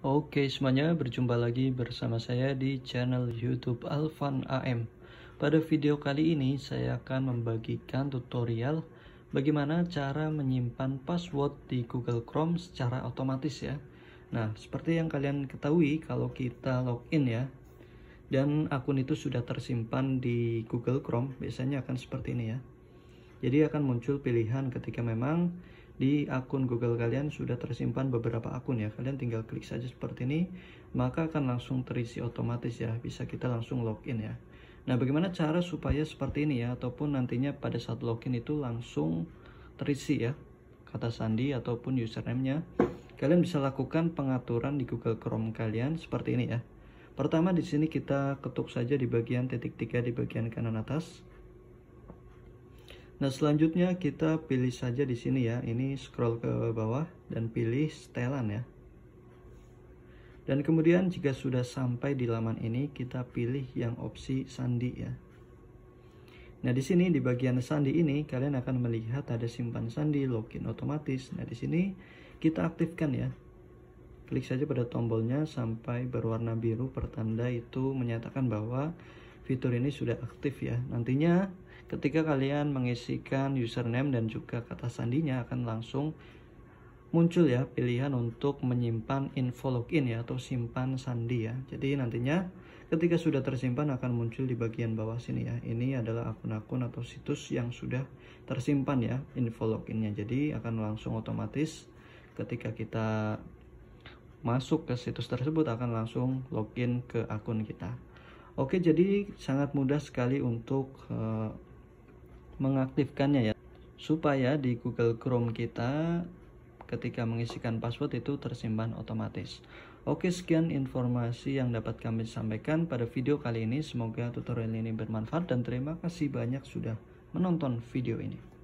Oke semuanya, berjumpa lagi bersama saya di channel YouTube Alvan AM. Pada video kali ini saya akan membagikan tutorial bagaimana cara menyimpan password di Google Chrome secara otomatis ya. Nah, seperti yang kalian ketahui kalau kita login ya dan akun itu sudah tersimpan di Google Chrome, biasanya akan seperti ini ya. Jadi akan muncul pilihan ketika memang di akun Google kalian sudah tersimpan beberapa akun ya kalian tinggal klik saja seperti ini maka akan langsung terisi otomatis ya bisa kita langsung login ya nah bagaimana cara supaya seperti ini ya ataupun nantinya pada saat login itu langsung terisi ya kata sandi ataupun username-nya kalian bisa lakukan pengaturan di Google Chrome kalian seperti ini ya pertama di sini kita ketuk saja di bagian titik tiga di bagian kanan atas Nah, selanjutnya kita pilih saja di sini ya. Ini scroll ke bawah dan pilih setelan ya. Dan kemudian jika sudah sampai di laman ini, kita pilih yang opsi sandi ya. Nah, di sini di bagian sandi ini kalian akan melihat ada simpan sandi, login otomatis. Nah, di sini kita aktifkan ya. Klik saja pada tombolnya sampai berwarna biru pertanda itu menyatakan bahwa fitur ini sudah aktif ya. Nantinya ketika kalian mengisikan username dan juga kata sandinya akan langsung muncul ya pilihan untuk menyimpan info login ya atau simpan sandi ya. Jadi nantinya ketika sudah tersimpan akan muncul di bagian bawah sini ya. Ini adalah akun-akun atau situs yang sudah tersimpan ya info loginnya. Jadi akan langsung otomatis ketika kita masuk ke situs tersebut akan langsung login ke akun kita. Oke, jadi sangat mudah sekali untuk uh, mengaktifkannya ya. Supaya di Google Chrome kita ketika mengisikan password itu tersimpan otomatis. Oke, sekian informasi yang dapat kami sampaikan pada video kali ini. Semoga tutorial ini bermanfaat dan terima kasih banyak sudah menonton video ini.